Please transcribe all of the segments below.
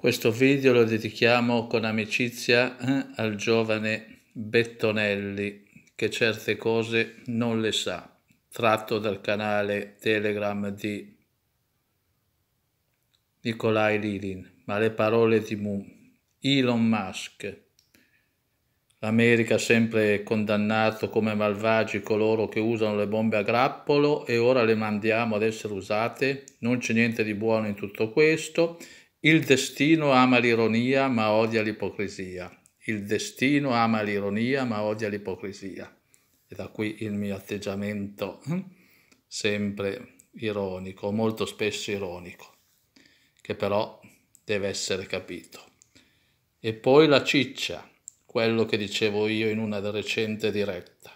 Questo video lo dedichiamo con amicizia eh, al giovane Bettonelli che certe cose non le sa, tratto dal canale Telegram di Nikolai Lilin, ma le parole di Mu. Elon Musk. L'America ha sempre condannato come malvagi coloro che usano le bombe a grappolo e ora le mandiamo ad essere usate. Non c'è niente di buono in tutto questo il destino ama l'ironia ma odia l'ipocrisia. Il destino ama l'ironia ma odia l'ipocrisia. E da qui il mio atteggiamento hm, sempre ironico, molto spesso ironico, che però deve essere capito. E poi la ciccia, quello che dicevo io in una recente diretta,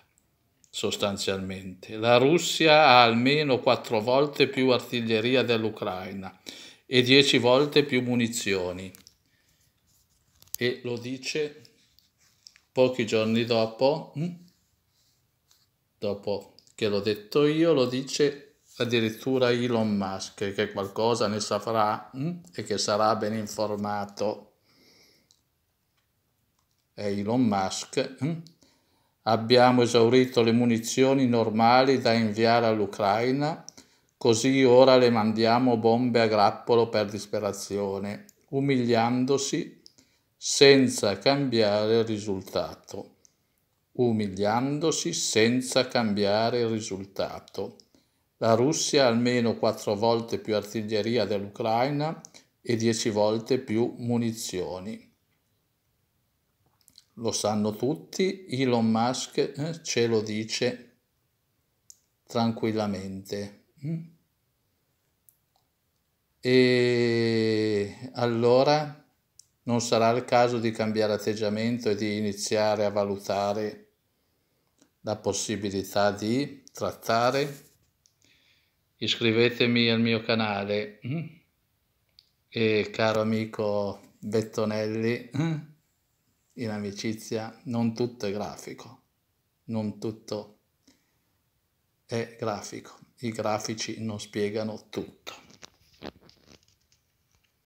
sostanzialmente. La Russia ha almeno quattro volte più artiglieria dell'Ucraina e 10 volte più munizioni. E lo dice pochi giorni dopo, hm? dopo che l'ho detto io, lo dice addirittura Elon Musk, che qualcosa ne saprà hm? e che sarà ben informato. È Elon Musk, hm? abbiamo esaurito le munizioni normali da inviare all'Ucraina Così ora le mandiamo bombe a grappolo per disperazione, umiliandosi senza cambiare il risultato. Umiliandosi senza cambiare il risultato. La Russia ha almeno quattro volte più artiglieria dell'Ucraina e dieci volte più munizioni. Lo sanno tutti, Elon Musk eh, ce lo dice tranquillamente. Mm? E allora non sarà il caso di cambiare atteggiamento e di iniziare a valutare la possibilità di trattare? Iscrivetemi al mio canale mm? e caro amico Bettonelli, mm? in amicizia non tutto è grafico, non tutto è grafico, i grafici non spiegano tutto.